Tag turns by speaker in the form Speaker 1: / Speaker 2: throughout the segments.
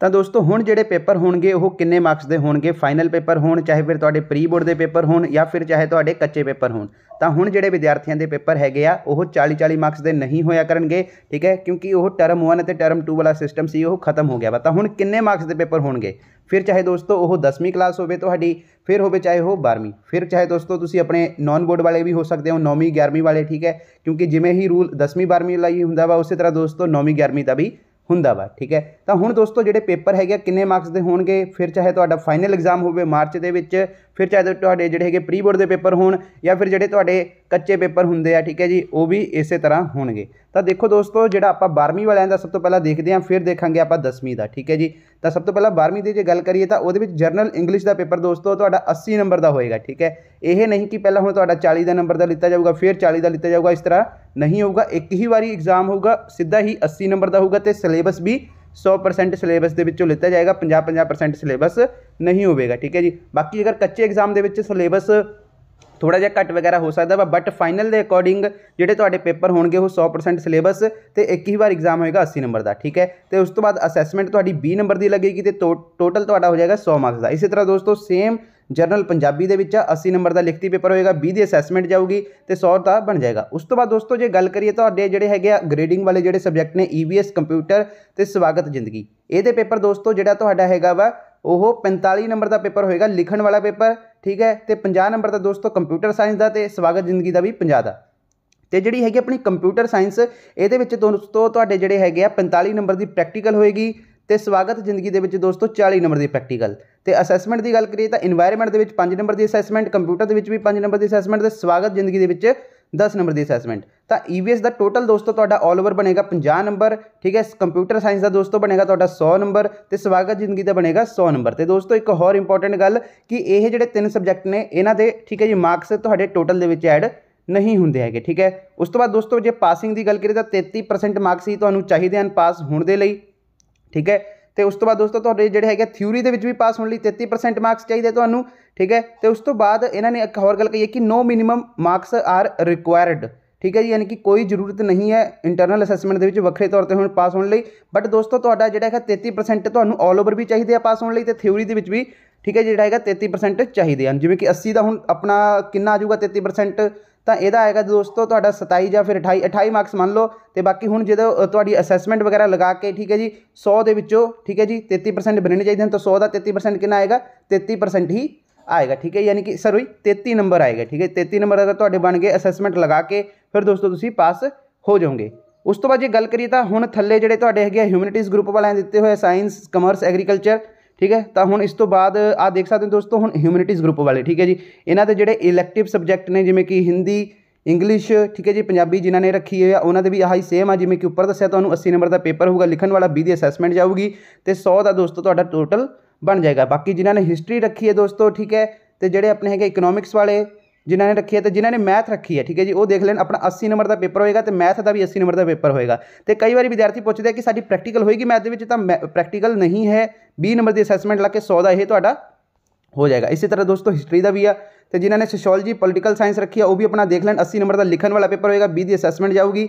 Speaker 1: ਤਾਂ ਦੋਸਤੋ ਹੁਣ ਜਿਹੜੇ ਪੇਪਰ ਹੋਣਗੇ ਉਹ ਕਿੰਨੇ ਮਾਰਕਸ ਦੇ ਹੋਣਗੇ ਫਾਈਨਲ ਪੇਪਰ ਹੋਣ ਚਾਹੇ ਫਿਰ ਤੁਹਾਡੇ ਪ੍ਰੀ ਬੋਰਡ ਦੇ ਪੇਪਰ ਹੋਣ ਜਾਂ ਫਿਰ ਚਾਹੇ ਤੁਹਾਡੇ ਕੱਚੇ ਪੇਪਰ ਹੋਣ ਤਾਂ ਹੁਣ ਜਿਹੜੇ ਵਿਦਿਆਰਥੀਆਂ ਦੇ ਪੇਪਰ ਹੈਗੇ ਆ ਉਹ 40 40 ਮਾਰਕਸ ਦੇ ਨਹੀਂ ਹੋਇਆ ਕਰਨਗੇ ਠੀਕ ਹੈ ਕਿਉਂਕਿ ਉਹ ਟਰਮ 1 ਅਤੇ ਟਰਮ 2 ਵਾਲਾ ਸਿਸਟਮ ਸੀ ਉਹ ਖਤਮ ਹੋ ਗਿਆ ਵਾ ਤਾਂ ਹੁਣ ਕਿੰਨੇ ਮਾਰਕਸ ਦੇ ਪੇਪਰ ਹੋਣਗੇ ਫਿਰ ਚਾਹੇ ਦੋਸਤੋ ਉਹ 10ਵੀਂ ਕਲਾਸ ਹੋਵੇ ਤੁਹਾਡੀ ਫਿਰ ਹੋਵੇ ਚਾਹੇ ਉਹ 12ਵੀਂ ਫਿਰ ਚਾਹੇ ਦੋਸਤੋ ਤੁਸੀਂ ਆਪਣੇ ਨਾਨ ਬੋਰਡ ਵਾਲੇ ਵੀ ਹੋ ਸਕਦੇ ਹੋ 9ਵੀਂ 11ਵੀਂ ਵਾਲੇ ਠੀਕ ਹੈ ਕਿਉਂਕਿ ਜਿਵੇਂ ਹੀ ਰੂਲ 10ਵੀਂ 12ਵੀਂ ਲਈ ਹੁੰਦਾ ਵਾ ਉਸੇ ਤਰ੍ਹਾਂ ਦੋਸਤੋ 9ਵੀਂ 11ਵੀਂ ਦਾ ਵੀ ਹੁੰਦਾ ਵਾ ਠੀਕ ਹੈ ਤਾਂ ਹੁਣ ਦੋਸਤੋ ਜਿਹੜੇ ਪੇਪਰ ਹੈਗੇ ਕਿੰਨੇ ਮਾਰਕਸ ਦੇ ਹੋਣਗੇ ਫਿਰ ਚਾਹੇ ਤੁਹਾਡਾ ਫਾਈਨਲ ਐਗਜ਼ਾਮ ਹੋਵੇ ਮਾਰਚ ਦੇ ਵਿੱਚ ਫਿਰ ਚਾਹੇ ਤੁਹਾਡੇ ਜਿਹੜੇ ਹੈਗੇ ਪ੍ਰੀ ਬੋਰਡ ਦੇ ਪੇਪਰ ਹੋਣ ਜਾਂ ਫਿਰ ਜਿਹੜੇ ਤੁਹਾਡੇ ਕੱਚੇ ਪੇਪਰ ਹੁੰਦੇ ਆ ਠੀਕ ਹੈ ਜੀ ਉਹ ਵੀ ਇਸੇ ਤਰ੍ਹਾਂ ਹੋਣਗੇ ਤਾਂ ਦੇਖੋ ਦੋਸਤੋ ਜਿਹੜਾ ਆਪਾਂ 12ਵੀਂ ਵਾਲਿਆਂ ਦਾ ਸਭ ਤੋਂ ਪਹਿਲਾਂ ਦੇਖਦੇ ਹਾਂ ਫਿਰ ਦੇਖਾਂਗੇ ਆਪਾਂ 10ਵੀਂ ਦਾ ਠੀਕ ਹੈ ਜੀ ਤਾਂ ਸਭ ਤੋਂ ਪਹਿਲਾਂ 12ਵੀਂ ਦੀ ਜੇ ਗੱਲ ਕਰੀਏ ਤਾਂ ਉਹਦੇ ਵਿੱਚ ਜਰਨਲ ਇੰਗਲਿਸ਼ ਦਾ ਪੇਪਰ ਦੋਸਤੋ ਤੁਹਾਡਾ 80 ਨੰਬਰ ਦਾ ਹੋਏਗਾ ਠੀਕ ਹੈ ਇਹ ਨਹੀਂ ਕਿ ਪਹਿਲਾਂ ਹੁਣ ਤੁਹਾਡਾ 40 ਦਾ ਨੰਬਰ ਦਾ ਲਿੱਤਾ ਜਾਊਗਾ ਫਿਰ 40 ਦਾ ਲਿੱਤਾ ਜਾਊਗਾ ਇਸ ਤਰ੍ਹਾਂ ਨਹੀਂ ਹੋਊਗਾ ਇੱਕ ਹੀ ਵਾਰੀ ਐਗਜ਼ਾਮ ਹੋਊਗਾ ਸਿੱਧਾ ਹੀ 80 ਨੰਬਰ ਦਾ ਹੋਊਗਾ ਤੇ ਸਿਲੇਬਸ ਵੀ 100% ਸਿਲੇਬਸ ਦੇ ਵਿੱਚੋਂ ਲਿੱਤਾ ਜਾਏਗਾ 50 50% ਸਿਲੇਬਸ ਨਹੀਂ ਹੋਵੇਗਾ ਠੀਕ ਹੈ ਜੀ ਬਾਕੀ ਅਗਰ ਕੱਚੇ ਐਗਜ਼ਾਮ ਦੇ ਵਿੱਚ ਸਿਲੇਬਸ ਥੋੜਾ ਜਿਹਾ ਕੱਟ ਵਗੈਰਾ ਹੋ ਸਕਦਾ ਵਾ ਬਟ ਫਾਈਨਲ ਦੇ ਅਕੋਰਡਿੰਗ ਜਿਹੜੇ ਤੁਹਾਡੇ ਪੇਪਰ ਹੋਣਗੇ ਉਹ 100% ਸਿਲੇਬਸ ਤੇ ਇੱਕ ਹੀ ਵਾਰ ਐਗਜ਼ਾਮ ਹੋਏਗਾ 80 ਨੰਬਰ ਦਾ ਠੀਕ ਹੈ ਤੇ ਉਸ ਤੋਂ ਬਾਅਦ ਅਸੈਸਮੈਂਟ ਤੁਹਾਡੀ 20 ਨੰਬਰ ਦੀ ਲੱਗੇਗੀ ਤੇ ਟੋਟਲ ਤੁਹਾਡਾ ਹੋ ਜਾਏਗਾ 100 ਮਾਰਕਸ ਦਾ ਇਸੇ ਤਰ੍ਹਾਂ ਦੋਸਤੋ ਸੇਮ ਜਰਨਲ ਪੰਜਾਬੀ ਦੇ ਵਿੱਚ 80 ਨੰਬਰ ਦਾ ਲਿਖਤੀ ਪੇਪਰ ਹੋਏਗਾ 20 ਦੀ ਅਸੈਸਮੈਂਟ ਜਾਊਗੀ ਤੇ 100 ਦਾ ਬਣ ਜਾਏਗਾ ਉਸ ਤੋਂ ਬਾਅਦ ਦੋਸਤੋ ਜੇ ਗੱਲ ਕਰੀਏ ਤੁਹਾਡੇ ਜਿਹੜੇ ਹੈਗੇ ਆ ਗ੍ਰੇਡਿੰਗ ਵਾਲੇ ਜਿਹੜੇ ਸਬਜੈਕਟ ਨੇ ਈਵੀਐਸ e ਕੰਪਿਊਟਰ ਤੇ ਸਵਾਗਤ ਜ਼ਿੰਦਗੀ ਇਹਦੇ ਪੇਪਰ ਦੋਸਤੋ ਜਿਹੜਾ ਤੁਹਾਡਾ ਹੈਗਾ ਵਾ ਉਹ 45 ਨੰਬਰ ਦਾ ਪੇਪਰ ਹੋਏਗਾ ਲਿਖਣ ਵਾਲਾ ਪੇਪਰ ਠੀਕ ਹੈ ਤੇ 50 ਨੰਬਰ ਦਾ ਦੋਸਤੋ ਕੰਪਿਊਟਰ ਸਾਇੰਸ ਦਾ ਤੇ ਸਵਾਗਤ ਜ਼ਿੰਦਗੀ ਦਾ ਵੀ 50 ਦਾ ਤੇ ਜਿਹੜੀ ਹੈਗੀ ਆਪਣੀ ਕੰਪਿਊਟਰ ਸਾਇੰਸ ਇਹਦੇ ਵਿੱਚ ਦੋਸਤੋ ਤੁਹਾਡੇ ਜਿਹੜੇ ਹੈਗੇ ਆ 45 ਨੰਬਰ ਦੀ ਪ੍ਰੈਕਟੀਕਲ ਹੋਏਗੀ ਤੇ ਸਵਾਗਤ ਜ਼ਿੰਦਗੀ ਦੇ ਵਿੱਚ ਦੋਸਤੋ 40 ਨੰਬਰ ਦੀ ਪ੍ਰੈਕਟੀਕਲ ਤੇ ਅਸੈਸਮੈਂਟ ਦੀ ਗੱਲ ਕਰੀਏ ਤਾਂ এনवायरमेंट ਦੇ ਵਿੱਚ 5 ਨੰਬਰ ਦੀ ਅਸੈਸਮੈਂਟ ਕੰਪਿਊਟਰ ਦੇ ਵਿੱਚ ਵੀ 5 ਨੰਬਰ ਦੀ ਅਸੈਸਮੈਂਟ ਤੇ ਸਵਾਗਤ ਜ਼ਿੰਦਗੀ ਦੇ ਵਿੱਚ 10 ਨੰਬਰ ਦੀ ਅਸੈਸਮੈਂਟ ਤਾਂ ਈਵੀਐਸ e ਦਾ ਟੋਟਲ ਦੋਸਤੋ ਤੁਹਾਡਾ ਆਲ ਓਵਰ ਬਣੇਗਾ 50 ਨੰਬਰ ਠੀਕ ਹੈ ਕੰਪਿਊਟਰ ਸਾਇੰਸ ਦਾ ਦੋਸਤੋ ਬਣੇਗਾ ਤੁਹਾਡਾ 100 ਨੰਬਰ ਤੇ ਸਵਾਗਤ ਜ਼ਿੰਦਗੀ ਦਾ ਬਣੇਗਾ 100 ਨੰਬਰ ਤੇ ਦੋਸਤੋ ਇੱਕ ਹੋਰ ਇੰਪੋਰਟੈਂਟ ਗੱਲ ਕਿ ਇਹ ਜਿਹੜੇ ਤਿੰਨ ਸਬਜੈਕਟ ਨੇ ਇਹਨਾਂ ਦੇ ਠੀਕ ਹੈ ਜੀ ਮਾਰਕਸ ਤੁਹਾਡੇ ਟੋਟਲ ਦੇ ਵਿੱਚ ਐਡ ਨਹੀਂ ਹੁੰਦੇ ਹੈਗੇ ਠੀਕ ਹੈ ਉਸ ਤੋਂ ਬਾਅਦ ਦੋਸਤੋ ਜੇ ਪਾਸਿੰਗ ਦੀ ਗੱਲ ਕਰੀਏ ਤਾਂ 33% ਮਾਰਕਸ ਹੀ ਤੁਹਾਨੂੰ ਚਾਹੀਦੇ ਹਨ ਪਾਸ ਹੋਣ ਦੇ ਲਈ ਠੀਕ ਹੈ ਤੇ ਉਸ ਤੋਂ ਬਾਅਦ ਦੋਸਤੋ ਤੁਹਾਡੇ ਜਿਹੜੇ ਹੈਗੇ ਥਿਊਰੀ ਦੇ ਵਿੱਚ ਵੀ ਪਾਸ ਹੋਣ ਲਈ 33% ਮਾਰਕਸ ਚਾਹੀਦੇ ਤੁਹਾਨੂੰ ਠੀਕ ਹੈ ਤੇ ਉਸ ਤੋਂ ਬਾਅਦ ਇਹਨਾਂ ਨੇ ਇੱਕ ਹੋਰ ਗੱਲ ਕਹੀ ਹੈ ਕਿ no minimum marks are required ਠੀਕ ਹੈ ਜੀ ਯਾਨੀ ਕਿ ਕੋਈ ਜ਼ਰੂਰਤ ਨਹੀਂ ਹੈ ਇੰਟਰਨਲ ਅਸੈਸਮੈਂਟ ਦੇ ਵਿੱਚ ਵੱਖਰੇ ਤੌਰ ਤੇ ਹੁਣ ਪਾਸ ਹੋਣ ਲਈ ਬਟ ਦੋਸਤੋ ਤੁਹਾਡਾ ਜਿਹੜਾ ਹੈਗਾ 33% ਤੁਹਾਨੂੰ ਆਲ ਓਵਰ ਵੀ ਚਾਹੀਦੇ ਆ ਪਾਸ ਹੋਣ ਲਈ ਤੇ ਥਿਊਰੀ ਦੇ ਵਿੱਚ ਵੀ ਠੀਕ ਹੈ ਜਿਹੜਾ ਹੈਗਾ 33% ਚਾਹੀਦੇ ਹਨ ਜਿਵੇਂ ਕਿ 80 ਦਾ ਹੁਣ ਆਪਣਾ ਕਿੰਨਾ ਆ ਜਾਊਗਾ 33% ਤਾਂ ਇਹਦਾ ਆਏਗਾ ਦੋਸਤੋ ਤੁਹਾਡਾ 27 ਜਾਂ ਫਿਰ 28 28 ਮਾਰਕਸ ਮੰਨ ਲਓ ਤੇ ਬਾਕੀ ਹੁਣ ਜਦੋਂ ਤੁਹਾਡੀ ਅਸੈਸਮੈਂਟ ਵਗੈਰਾ ਲਗਾ ਕੇ ਠੀਕ ਹੈ ਜੀ 100 ਦੇ ਵਿੱਚੋਂ ਠੀਕ ਹੈ ਜੀ 33% ਬਣਨੇ ਚਾਹੀਦੇ ਹਨ ਤਾਂ 100 ਦਾ 33% ਕਿੰਨਾ ਆਏਗਾ 33% ਹੀ ਆਏਗਾ ਠੀਕ ਹੈ ਯਾਨੀ ਕਿ ਸਰ 33 ਨੰਬਰ ਆਏਗਾ ਠੀਕ ਹੈ 33 ਨੰਬਰ ਅਗਰ ਤੁਹਾਡੇ ਬਣ ਗਏ ਅਸੈਸਮੈਂਟ ਲਗਾ ਕੇ ਫਿਰ ਦੋਸਤੋ ਤੁਸੀਂ ਪਾਸ ਹੋ ਜਾਓਗੇ ਉਸ ਤੋਂ ਬਾਅਦ ਜੇ ਗੱਲ ਕਰੀਏ ਤਾਂ ਹੁਣ ਥੱਲੇ ਜਿਹੜੇ ਤੁਹਾਡੇ ਹੈਗੇ ਹਿਊਮੈਨਿਟੀਜ਼ ਗਰੁੱਪ ਵਾਲਿਆਂ ਦਿੱਤੇ ਹੋਏ ਸਾਇੰਸ ਕਮਰਸ ਐਗਰੀਕਲਚਰ ਠੀਕ ਹੈ ਤਾਂ ਹੁਣ ਇਸ ਤੋਂ ਬਾਅਦ ਆ ਦੇਖ ਸਕਦੇ ਹੋ ਦੋਸਤੋ ਹੁਣ ਹਿਊਮੈਨਿਟੀਜ਼ ਗਰੁੱਪ ਵਾਲੇ ਠੀਕ ਹੈ ਜੀ ਇਹਨਾਂ ਦੇ ਜਿਹੜੇ ਇਲੈਕਟਿਵ ਸਬਜੈਕਟ ਨੇ ਜਿਵੇਂ ਕਿ ਹਿੰਦੀ ਇੰਗਲਿਸ਼ ਠੀਕ ਹੈ ਜੀ ਪੰਜਾਬੀ ਜਿਨ੍ਹਾਂ ਨੇ ਰੱਖੀ ਹੈ ਉਹਨਾਂ ਦੇ ਵੀ ਆਹੀ ਸੇਮ ਆ ਜਿਵੇਂ ਕਿ ਉੱਪਰ ਦੱਸਿਆ ਤੁਹਾਨੂੰ 80 ਨੰਬਰ ਦਾ ਪੇਪਰ ਹੋਊਗਾ ਲਿਖਣ ਵਾਲਾ ਵੀ ਦੀ ਅਸੈਸਮੈਂਟ ਜਾਊਗੀ ਤੇ 100 ਦਾ ਦੋਸਤੋ ਤੁਹਾਡਾ ਟੋਟਲ ਬਣ ਜਾਏਗਾ ਬਾਕੀ ਜਿਨ੍ਹਾਂ ਨੇ ਹਿਸਟਰੀ ਰੱਖੀ ਹੈ ਦੋਸਤੋ ਠੀਕ ਹੈ ਤੇ ਜਿਹੜੇ ਆਪਣੇ ਹੈਗੇ ਇਕਨੋਮਿਕਸ ਵਾਲੇ जिन्होंने रखी है तो जिन्होंने मैथ रखी है ठीक है जी देख लेन अपना अस्सी नंबर का पेपर होएगा तो मैथ का भी अस्सी नंबर का पेपर होएगा तो कई बार विद्यार्थी पूछते हैं कि साड़ी प्रैक्टिकल होएगी मैथ के प्रैक्टिकल नहीं है भी नंबर की असैसमेंट ला के सौ का यह हो जाएगा इसी तरह दोस्तों हिस्टरी का भी है तो जिन्होंने सोशोलॉजी पोलीटल साइंस रखी है वो भी अपना देख लें अस्सी नंबर का लिखण वाला पेपर होएगा बी की असैसमेंट जाऊगी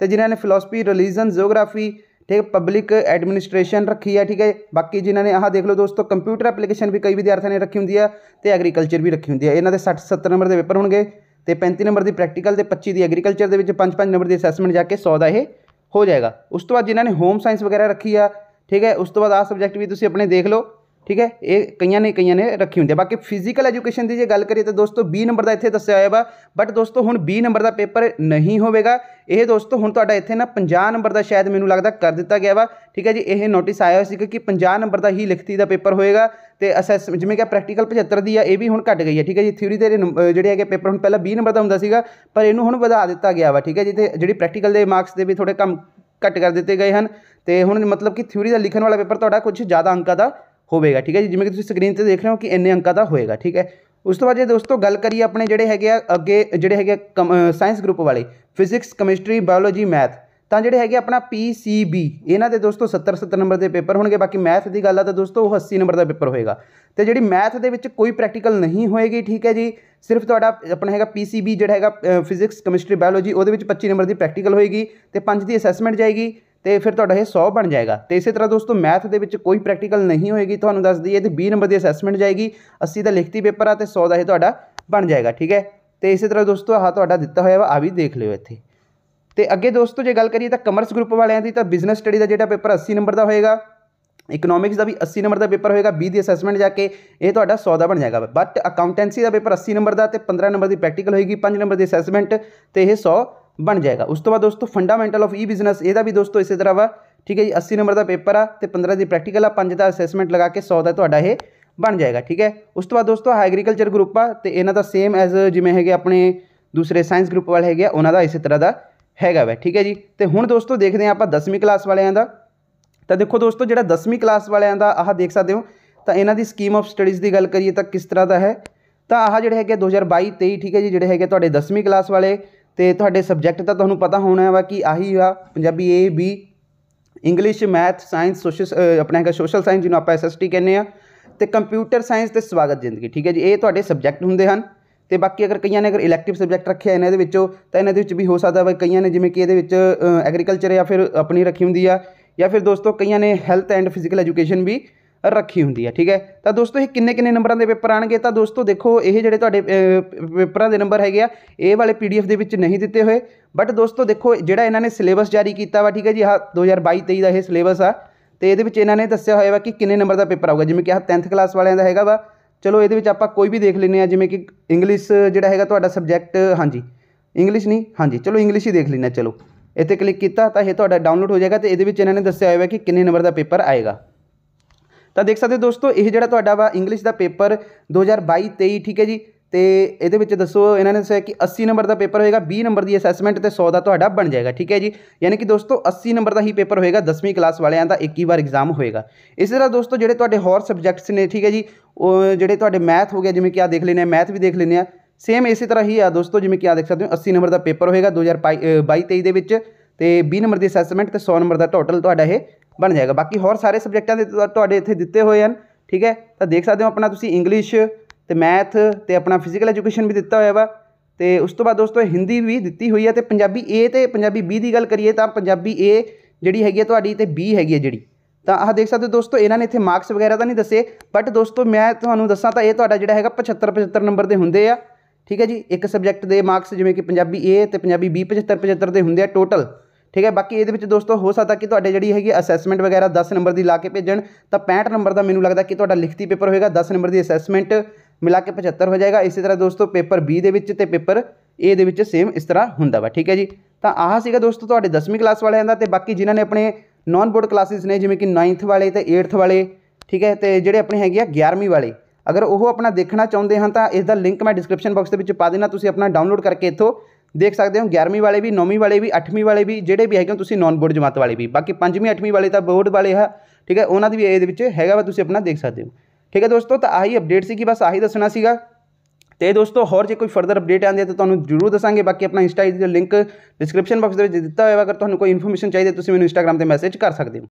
Speaker 1: तो जिन्होंने फिलोसफी रिलीजन जियोग्राफी ਠੀਕ ਹੈ ਪਬਲਿਕ ਐਡਮਿਨਿਸਟ੍ਰੇਸ਼ਨ ਰੱਖੀ ਹੈ ਠੀਕ ਹੈ ਬਾਕੀ ਜਿਨ੍ਹਾਂ ਨੇ ਆਹ ਦੇਖ ਲਓ ਦੋਸਤੋ ਕੰਪਿਊਟਰ ਐਪਲੀਕੇਸ਼ਨ ਵੀ ਕਈ ਵਿਦਿਆਰਥੀਆਂ ਨੇ ਰੱਖੀ ਹੁੰਦੀ ਹੈ ਤੇ ਐਗਰੀਕਲਚਰ ਵੀ ਰੱਖੀ ਹੁੰਦੀ ਹੈ ਇਹਨਾਂ ਦੇ 60 70 ਨੰਬਰ ਦੇ ਪੇਪਰ ਹੋਣਗੇ ਤੇ 35 ਨੰਬਰ ਦੀ ਪ੍ਰੈਕਟੀਕਲ ਤੇ 25 ਦੀ ਐਗਰੀਕਲਚਰ ਦੇ ਵਿੱਚ 5 5 ਨੰਬਰ ਦੀ ਅਸੈਸਮੈਂਟ ਜਾ ਕੇ 100 ਦਾ ਇਹ ਹੋ ਜਾਏਗਾ ਉਸ ਤੋਂ ਬਾਅਦ ਜਿਨ੍ਹਾਂ ਨੇ ਹੋਮ ਸਾਇੰਸ ਵਗੈਰਾ ਰੱਖੀ ਆ ਠੀਕ ਹੈ ਉਸ ਤੋਂ ਬਾਅਦ ਆ ਸਬਜੈਕਟ ਵੀ ਤੁਸੀਂ ਆਪਣੇ ਦੇਖ ਲਓ ਠੀਕ ਹੈ ਇਹ ਕਈਆਂ ਨੇ ਕਈਆਂ ਨੇ ਰੱਖੀ ਹੁੰਦੀ ਹੈ ਬਾਕੀ ਫਿਜ਼ੀਕਲ ਐਜੂਕੇਸ਼ਨ ਦੀ ਜੇ ਗੱਲ ਕਰੀਏ ਤਾਂ ਦੋਸਤੋ 20 ਨੰਬਰ ਦਾ ਇੱਥੇ ਦੱਸਿਆ ਹੋਇਆ ਵਾ ਬਟ ਦੋਸਤੋ ਹੁਣ 20 ਨੰਬਰ ਦਾ ਪੇਪਰ ਨਹੀਂ ਹੋਵੇਗਾ ਇਹ ਦੋਸਤੋ ਹੁਣ ਤੁਹਾਡਾ ਇੱਥੇ ਨਾ 50 ਨੰਬਰ ਦਾ ਸ਼ਾਇਦ ਮੈਨੂੰ ਲੱਗਦਾ ਕਰ ਦਿੱਤਾ ਗਿਆ ਵਾ ਠੀਕ ਹੈ ਜੀ ਇਹ ਨੋਟਿਸ ਆਇਆ ਸੀ ਕਿ 50 ਨੰਬਰ ਦਾ ਹੀ ਲਿਖਤੀ ਦਾ ਪੇਪਰ ਹੋਏਗਾ ਤੇ ਅਸੈਸ ਜਿਵੇਂ ਕਿ ਪ੍ਰੈਕਟੀਕਲ 75 ਦੀ ਆ ਇਹ ਵੀ ਹੁਣ ਘਟ ਗਈ ਹੈ ਠੀਕ ਹੈ ਜੀ ਥਿਊਰੀ ਦੇ ਜਿਹੜੇ ਹੈਗੇ ਪੇਪਰ ਹੁਣ ਪਹਿਲਾਂ 20 ਨੰਬਰ ਦਾ ਹੁੰਦਾ ਸੀਗਾ ਪਰ ਇਹਨੂੰ ਹੁਣ ਵਧਾ ਦਿੱਤਾ ਗਿਆ ਵਾ ਠੀਕ ਹੈ ਜੀ ਤੇ ਜਿਹੜੀ ਪ੍ਰੈਕਟੀਕਲ ਦੇ ਮਾਰਕਸ ਦੇ ਵੀ ਥੋੜੇ ਕਮ ਕਰ ਦਿੱਤੇ ਗਏ ਹਨ ਤੇ ਹੁਣ ਮਤਲਬ ਕਿ ਥਿਊਰੀ ਦਾ ਲਿਖਣ ਵਾਲਾ ਪੇਪਰ ਤੁਹਾਡਾ ਕੁਝ ਜ਼ਿਆਦਾ ਅੰਕਾਂ ਦਾ ਹੋਵੇਗਾ ਠੀਕ ਹੈ ਜੀ ਜਿਵੇਂ ਕਿ ਤੁਸੀਂ ਸਕਰੀਨ ਤੇ ਦੇਖ ਰਹੇ ਹੋ ਕਿ ਇੰਨੇ ਅੰਕਾਂ ਦਾ ਹੋਏਗਾ ਠੀਕ ਹੈ ਉਸ ਤੋਂ ਬਾਅਦ ਜੇ ਦੋਸਤੋ ਗੱਲ ਕਰੀਏ ਆਪਣੇ ਜਿਹੜੇ ਹੈਗੇ ਆ ਅੱਗੇ ਜਿਹੜੇ ਹੈਗੇ ਸਾਇੰਸ ਗਰੁੱਪ ਵਾਲੇ ਫਿਜ਼ਿਕਸ ਕੈਮਿਸਟਰੀ ਬਾਇਓਲੋਜੀ ਮੈਥ ਤਾਂ ਜਿਹੜੇ ਹੈਗੇ ਆਪਣਾ PCB ਇਹਨਾਂ ਦੇ ਦੋਸਤੋ 70 70 ਨੰਬਰ ਦੇ ਪੇਪਰ ਹੋਣਗੇ ਬਾਕੀ ਮੈਥ ਦੀ ਗੱਲ ਆ ਤਾਂ ਦੋਸਤੋ ਉਹ 80 ਨੰਬਰ ਦਾ ਪੇਪਰ ਹੋਏਗਾ ਤੇ ਜਿਹੜੀ ਮੈਥ ਦੇ ਵਿੱਚ ਕੋਈ ਪ੍ਰੈਕਟੀਕਲ ਨਹੀਂ ਹੋਏਗੀ ਠੀਕ ਹੈ ਜੀ ਸਿਰਫ ਤੁਹਾਡਾ ਆਪਣਾ ਹੈਗਾ PCB ਜਿਹੜਾ ਹੈਗਾ ਫਿਜ਼ਿਕਸ ਕੈਮਿਸਟਰੀ ਬਾਇਓਲੋਜੀ ਉਹਦੇ ਵਿੱਚ 25 ਨੰਬਰ ਦੀ ਪ੍ਰੈਕਟੀਕਲ ਹੋਏਗੀ ਤੇ 5 ਦੀ ਅਸੈਸਮੈਂਟ ਜਾਏਗੀ ਤੇ ਫਿਰ ਤੁਹਾਡਾ ਇਹ 100 ਬਣ ਜਾਏਗਾ ਤੇ ਇਸੇ ਤਰ੍ਹਾਂ ਦੋਸਤੋ ਮੈਥ ਦੇ ਵਿੱਚ ਕੋਈ ਪ੍ਰੈਕਟੀਕਲ ਨਹੀਂ ਹੋਏਗੀ ਤੁਹਾਨੂੰ ਦੱਸ ਦਈਏ ਤੇ 20 ਨੰਬਰ ਦੀ ਅਸੈਸਮੈਂਟ ਜਾਏਗੀ 80 ਦਾ ਲਿਖਤੀ ਪੇਪਰ ਆ ਤੇ 100 ਦਾ ਇਹ ਤੁਹਾਡਾ ਬਣ ਜਾਏਗਾ ਠੀਕ ਹੈ ਤੇ ਇਸੇ ਤਰ੍ਹਾਂ ਦੋਸਤੋ ਆਹ ਤੁਹਾਡਾ ਦਿੱਤਾ ਹੋਇਆ ਵਾ ਆ ਵੀ ਦੇਖ ਲਿਓ ਇੱਥੇ ਤੇ ਅੱਗੇ ਦੋਸਤੋ ਜੇ ਗੱਲ ਕਰੀਏ ਤਾਂ ਕਮਰਸ ਗਰੁੱਪ ਵਾਲਿਆਂ ਦੀ ਤਾਂ ਬਿਜ਼ਨਸ ਸਟੱਡੀ ਦਾ ਜਿਹੜਾ ਪੇਪਰ 80 ਨੰਬਰ ਦਾ ਹੋਏਗਾ ਇਕਨੋਮਿਕਸ ਦਾ ਵੀ 80 ਨੰਬਰ ਦਾ ਪੇਪਰ ਹੋਏਗਾ 20 ਦੀ ਅਸੈਸਮੈਂਟ ਜਾ ਕੇ ਇਹ ਤੁਹਾਡਾ 100 ਦਾ ਬਣ ਜਾਏਗਾ ਬਟ ਅਕਾਊਂਟੈਂਸੀ ਦਾ ਪੇਪਰ 80 ਨੰਬਰ ਦਾ ਤੇ 15 ਨੰਬਰ ਦੀ ਪ੍ਰੈਕਟੀਕਲ ਹੋਏਗੀ 5 ਨੰਬਰ ਦੀ ਅਸੈਸਮੈਂਟ ਤੇ ਇਹ 100 ਬਣ ਜਾਏਗਾ ਉਸ ਤੋਂ ਬਾਅਦ ਦੋਸਤੋ ਫੰਡਾਮੈਂਟਲ ਆਫ ਈ ਬਿਜ਼ਨਸ ਇਹਦਾ ਵੀ ਦੋਸਤੋ ਇਸੇ ਤਰ੍ਹਾਂ ਵਾ ਠੀਕ ਹੈ ਜੀ 80 ਨੰਬਰ ਦਾ ਪੇਪਰ ਆ ਤੇ 15 ਦੀ ਪ੍ਰੈਕਟੀਕਲ ਆ 5 ਦਾ ਅਸੈਸਮੈਂਟ ਲਗਾ ਕੇ 100 ਦਾ ਤੁਹਾਡਾ ਇਹ ਬਣ ਜਾਏਗਾ ਠੀਕ ਹੈ ਉਸ ਤੋਂ ਬਾਅਦ ਦੋਸਤੋ ਐਗਰੀਕਲਚਰ ਗਰੁੱਪ ਆ ਤੇ ਇਹਨਾਂ ਦਾ ਸੇਮ ਐਜ਼ ਜਿਵੇਂ ਹੈਗੇ ਆਪਣੇ ਦੂਸਰੇ ਸਾਇੰਸ ਗਰੁੱਪ ਵਾਲੇ ਹੈਗੇ ਆ ਉਹਨਾਂ ਦਾ ਇਸੇ ਤਰ੍ਹਾਂ ਦਾ ਹੈਗਾ ਵੈ ਠੀਕ ਹੈ ਜੀ ਤੇ ਹੁਣ ਦੋਸਤੋ ਦੇਖਦੇ ਆ ਆਪਾਂ 10ਵੀਂ ਕਲਾਸ ਵਾਲਿਆਂ ਦਾ ਤਾਂ ਦੇਖੋ ਦੋਸਤੋ ਜਿਹੜਾ 10ਵੀਂ ਕਲਾਸ ਵਾਲਿਆਂ ਦਾ ਆਹ ਦੇਖ ਸਕਦੇ ਹੋ ਤਾਂ ਇਹਨਾਂ ਦੀ ਸਕੀਮ ਆਫ ਸਟੱਡੀਜ਼ ਦੀ ਗੱਲ ਕਰੀਏ ਤਾਂ ਕਿਸ ਤਰ੍ਹਾਂ ਦਾ ਹੈ ਤਾਂ ਆਹ ਜਿਹੜੇ ਹੈਗੇ 2022 23 ਠੀਕ ਹੈ ਜੀ ਜਿਹੜੇ ਹੈਗੇ ਤੁਹਾਡੇ 10ਵੀਂ ਕਲਾਸ ਵਾਲੇ ਤੇ ਤੁਹਾਡੇ ਸਬਜੈਕਟ ਤਾਂ ਤੁਹਾਨੂੰ ਪਤਾ ਹੋਣਾ ਵਾ ਕਿ ਆਹੀ ਆ Punjabi A B English math science social ਆਪਣਾ ਹੈਗਾ ਸੋਸ਼ਲ ਸਾਇੰਸ ਜਿਹਨੂੰ ਆਪਾਂ ਐਸਐਸਟੀ ਕਹਿੰਦੇ ਆ ਤੇ ਕੰਪਿਊਟਰ ਸਾਇੰਸ ਤੇ ਸਵਾਗਤ ਜ਼ਿੰਦਗੀ ਠੀਕ ਹੈ ਜੀ ਇਹ ਤੁਹਾਡੇ ਸਬਜੈਕਟ ਹੁੰਦੇ ਹਨ ਤੇ ਬਾਕੀ ਅਗਰ ਕਈਆਂ ਨੇ ਅਗਰ ਇਲੈਕਟਿਵ ਸਬਜੈਕਟ ਰੱਖਿਆ ਇਹਨਾਂ ਦੇ ਵਿੱਚੋਂ ਤਾਂ ਇਹਨਾਂ ਦੇ ਵਿੱਚ ਵੀ ਹੋ ਸਕਦਾ ਵਾ ਕਈਆਂ ਨੇ ਜਿਵੇਂ ਕਿ ਇਹਦੇ ਵਿੱਚ ਐਗਰੀਕਲਚਰ ਜਾਂ ਫਿਰ ਆਪਣੀ ਰੱਖੀ ਹੁੰਦੀ ਆ ਜਾਂ ਫਿਰ ਦੋਸਤੋ ਕਈਆਂ ਨੇ ਹੈਲਥ ਐਂਡ ਫਿਜ਼ੀਕਲ ਐਜੂਕੇਸ਼ਨ ਵੀ ਰੱਖੀ ਹੁੰਦੀ ਹੈ ਠੀਕ ਹੈ ਤਾਂ ਦੋਸਤੋ ਇਹ ਕਿੰਨੇ ਕਿੰਨੇ ਨੰਬਰਾਂ ਦੇ ਪੇਪਰ ਆਣਗੇ ਤਾਂ ਦੋਸਤੋ ਦੇਖੋ ਇਹ ਜਿਹੜੇ ਤੁਹਾਡੇ ਪੇਪਰਾਂ ਦੇ ਨੰਬਰ ਹੈਗੇ ਆ ਇਹ ਵਾਲੇ ਪੀਡੀਐਫ ਦੇ ਵਿੱਚ ਨਹੀਂ ਦਿੱਤੇ ਹੋਏ ਬਟ ਦੋਸਤੋ ਦੇਖੋ ਜਿਹੜਾ ਇਹਨਾਂ ਨੇ ਸਿਲੇਬਸ ਜਾਰੀ ਕੀਤਾ ਵਾ ਠੀਕ ਹੈ ਜੀ ਆਹ 2022-23 ਦਾ ਇਹ ਸਿਲੇਬਸ ਆ ਤੇ ਇਹਦੇ ਵਿੱਚ ਇਹਨਾਂ ਨੇ ਦੱਸਿਆ ਹੋਇਆ ਵਾ ਕਿ ਕਿੰਨੇ ਨੰਬਰ ਦਾ ਪੇਪਰ ਆਊਗਾ ਜਿਵੇਂ ਕਿ ਆਹ 10th ਕਲਾਸ ਵਾਲਿਆਂ ਦਾ ਹੈਗਾ ਵਾ ਚਲੋ ਇਹਦੇ ਵਿੱਚ ਆਪਾਂ ਕੋਈ ਵੀ ਦੇਖ ਲੈਨੇ ਆ ਜਿਵੇਂ ਕਿ ਇੰਗਲਿਸ਼ ਜਿਹੜਾ ਹੈਗਾ ਤੁਹਾਡਾ ਸਬਜੈਕਟ ਹਾਂਜੀ ਇੰਗਲਿਸ਼ ਨਹੀਂ ਹਾਂਜੀ ਚਲੋ ਇੰਗਲਿਸ਼ ਹੀ ਦੇਖ ਲੈਨੇ ਆ ਚਲੋ ਇੱਥੇ ਕਲਿੱਕ ਕੀਤਾ ਤਾਂ ਇਹ ਤੁਹਾਡਾ ਡਾਊਨਲੋਡ ਹੋ ਜਾਏਗਾ ਤੇ ਇਹਦੇ ਵਿੱਚ ਇਹਨਾਂ ਨੇ ਦੱਸਿਆ ਹੋਇਆ ਹੈ ਕਿ ਕਿੰਨੇ ਨੰਬਰ ਦਾ ਪੇਪਰ ਆਏਗਾ तो देख सकते दोस्तों यह जो वा इंग्लिश का पेपर दो हज़ार बई तेई ठीक है जी तो ये दसो इन्होंने दस कि अस्सी नंबर का पेपर होएगा भी नंबर की असैसमेंट तो सौ का थोड़ा बन जाएगा ठीक है जी यानी कि दोस्तों अस्सी नंबर का ही पेपर होएगा दसवीं क्लास वाले का एक ही बार एग्जाम होएगा इस तरह दोस्तों जोड़े तो होर सबजैक्ट्स ने ठीक है जी जोड़े तो मैथ हो गया जिमें क्या देख लेने मैथ भी देख लें सेम इस तरह ही आ दोस्तों जिमें क्या देख सकते हो अस्सी नंबर का पेपर होएगा दो हज़ार बई तेई के भी नंबर की असैसमेंट तो सौ नंबर का टोटल तो ਬਣ ਜਾਏਗਾ ਬਾਕੀ ਹੋਰ ਸਾਰੇ ਸਬਜੈਕਟਾਂ ਦੇ ਤੁਹਾਡੇ ਇੱਥੇ ਦਿੱਤੇ ਹੋਏ ਹਨ ਠੀਕ ਹੈ ਤਾਂ ਦੇਖ ਸਕਦੇ ਹੋ ਆਪਣਾ ਤੁਸੀਂ ਇੰਗਲਿਸ਼ ਤੇ ਮੈਥ ਤੇ ਆਪਣਾ ਫਿਜ਼ੀਕਲ ਐਜੂਕੇਸ਼ਨ ਵੀ ਦਿੱਤਾ ਹੋਇਆ ਵਾ ਤੇ ਉਸ ਤੋਂ ਬਾਅਦ ਦੋਸਤੋ ਹਿੰਦੀ ਵੀ ਦਿੱਤੀ ਹੋਈ ਹੈ ਤੇ ਪੰਜਾਬੀ A ਤੇ ਪੰਜਾਬੀ B ਦੀ ਗੱਲ ਕਰੀਏ ਤਾਂ ਪੰਜਾਬੀ A ਜਿਹੜੀ ਹੈਗੀ ਹੈ ਤੁਹਾਡੀ ਤੇ B ਹੈਗੀ ਹੈ ਜਿਹੜੀ ਤਾਂ ਆਹ ਦੇਖ ਸਕਦੇ ਹੋ ਦੋਸਤੋ ਇਹਨਾਂ ਨੇ ਇੱਥੇ ਮਾਰਕਸ ਵਗੈਰਾ ਤਾਂ ਨਹੀਂ ਦੱਸੇ ਬਟ ਦੋਸਤੋ ਮੈਂ ਤੁਹਾਨੂੰ ਦੱਸਾਂ ਤਾਂ ਇਹ ਤੁਹਾਡਾ ਜਿਹੜਾ ਹੈਗਾ 75 75 ਨੰਬਰ ਦੇ ਹੁੰਦੇ ਆ ਠੀਕ ਹੈ ਜੀ ਇੱਕ ਸਬਜੈਕਟ ਦੇ ਮਾਰਕਸ ਜਿਵੇਂ ਕਿ ਪੰਜਾਬੀ A ਤੇ ਪੰਜਾਬੀ B 75 75 ਦੇ ਹੁੰਦੇ ਆ ਟੋਟਲ ਠੀਕ ਹੈ ਬਾਕੀ ਇਹਦੇ ਵਿੱਚ ਦੋਸਤੋ ਹੋ ਸਕਦਾ ਕਿ ਤੁਹਾਡੇ ਜਿਹੜੀ ਹੈਗੀ ਅਸੈਸਮੈਂਟ ਵਗੈਰਾ 10 ਨੰਬਰ ਦੀ ਲਾ ਕੇ ਭੇਜਣ ਤਾਂ 65 ਨੰਬਰ ਦਾ ਮੈਨੂੰ ਲੱਗਦਾ ਕਿ ਤੁਹਾਡਾ ਲਿਖਤੀ ਪੇਪਰ ਹੋਏਗਾ 10 ਨੰਬਰ ਦੀ ਅਸੈਸਮੈਂਟ ਮਿਲਾ ਕੇ 75 ਹੋ ਜਾਏਗਾ ਇਸੇ ਤਰ੍ਹਾਂ ਦੋਸਤੋ ਪੇਪਰ ਬੀ ਦੇ ਵਿੱਚ ਤੇ ਪੇਪਰ ਏ ਦੇ ਵਿੱਚ ਸੇਮ ਇਸ ਤਰ੍ਹਾਂ ਹੁੰਦਾ ਵਾ ਠੀਕ ਹੈ ਜੀ ਤਾਂ ਆਹ ਸੀਗਾ ਦੋਸਤੋ ਤੁਹਾਡੇ 10ਵੀਂ ਕਲਾਸ ਵਾਲਿਆਂ ਦਾ ਤੇ ਬਾਕੀ ਜਿਨ੍ਹਾਂ ਨੇ ਆਪਣੇ ਨਾਨ ਬੋਰਡ ਕਲਾਸਿਸ ਨੇ ਜਿਵੇਂ ਕਿ 9th ਵਾਲੇ ਤੇ 8th ਵਾਲੇ ਠੀਕ ਹੈ ਤੇ ਜਿਹੜੇ ਆਪਣੇ ਹੈਗੇ ਆ 11ਵੀਂ ਵਾਲੇ ਅਗਰ ਉਹ ਆਪਣਾ ਦੇਖਣਾ ਚਾਹੁੰਦੇ ਹਨ ਤਾਂ ਇਸ ਦਾ ਲਿੰਕ ਮੈਂ ਡਿਸਕ੍ਰਿਪਸ਼ਨ ਬਾਕਸ ਦੇ ਵਿੱਚ ਪਾ ਦੇਣਾ ਤੁਸੀਂ ਆਪਣਾ ਡਾਊਨਲੋਡ ਕਰਕੇ ਇੱਥੋਂ ਦੇਖ ਸਕਦੇ ਹੋ 11ਵੀਂ ਵਾਲੇ ਵੀ 9ਵੀਂ ਵਾਲੇ ਵੀ 8ਵੀਂ ਵਾਲੇ ਵੀ ਜਿਹੜੇ ਵੀ ਹੈਗੇ ਤੁਸੀਂ ਨਾਨ ਬੋਰਡ ਜਮਾਤ ਵਾਲੇ ਵੀ ਬਾਕੀ 5ਵੀਂ 8ਵੀਂ ਵਾਲੇ ਤਾਂ ਬੋਰਡ ਵਾਲੇ ਆ ਠੀਕ ਹੈ ਉਹਨਾਂ ਦੀ ਵੀ ਇਹਦੇ ਵਿੱਚ ਹੈਗਾ ਵਾ ਤੁਸੀਂ ਆਪਣਾ ਦੇਖ ਸਕਦੇ ਹੋ ਠੀਕ ਹੈ ਦੋਸਤੋ ਤਾਂ ਆਹੀ ਅਪਡੇਟ ਸੀ ਕਿ ਬਸ ਆਹੀ ਦੱਸਣਾ ਸੀਗਾ ਤੇ ਦੋਸਤੋ ਹੋਰ ਜੇ ਕੋਈ ਫਰਦਰ ਅਪਡੇਟ ਆਂਦੇ ਹੈ ਤਾਂ ਤੁਹਾਨੂੰ ਜਰੂਰ ਦੱਸਾਂਗੇ ਬਾਕੀ ਆਪਣਾ ਇੰਸਟਾ ਆਈਡੀ ਦਾ ਲਿੰਕ ਡਿਸਕ੍ਰਿਪਸ਼ਨ ਬਾਕਸ ਦੇ ਵਿੱਚ ਦਿੱਤਾ ਹੋਇਆ ਹੈ ਅਗਰ ਤੁਹਾਨੂੰ ਕੋਈ ਇਨਫੋਰਮੇਸ਼ਨ ਚਾਹੀਦੀ ਤੁਸੀਂ ਮੈਨੂੰ ਇੰਸਟਾਗ੍ਰam ਤੇ ਮੈਸੇਜ ਕਰ ਸਕਦੇ ਹੋ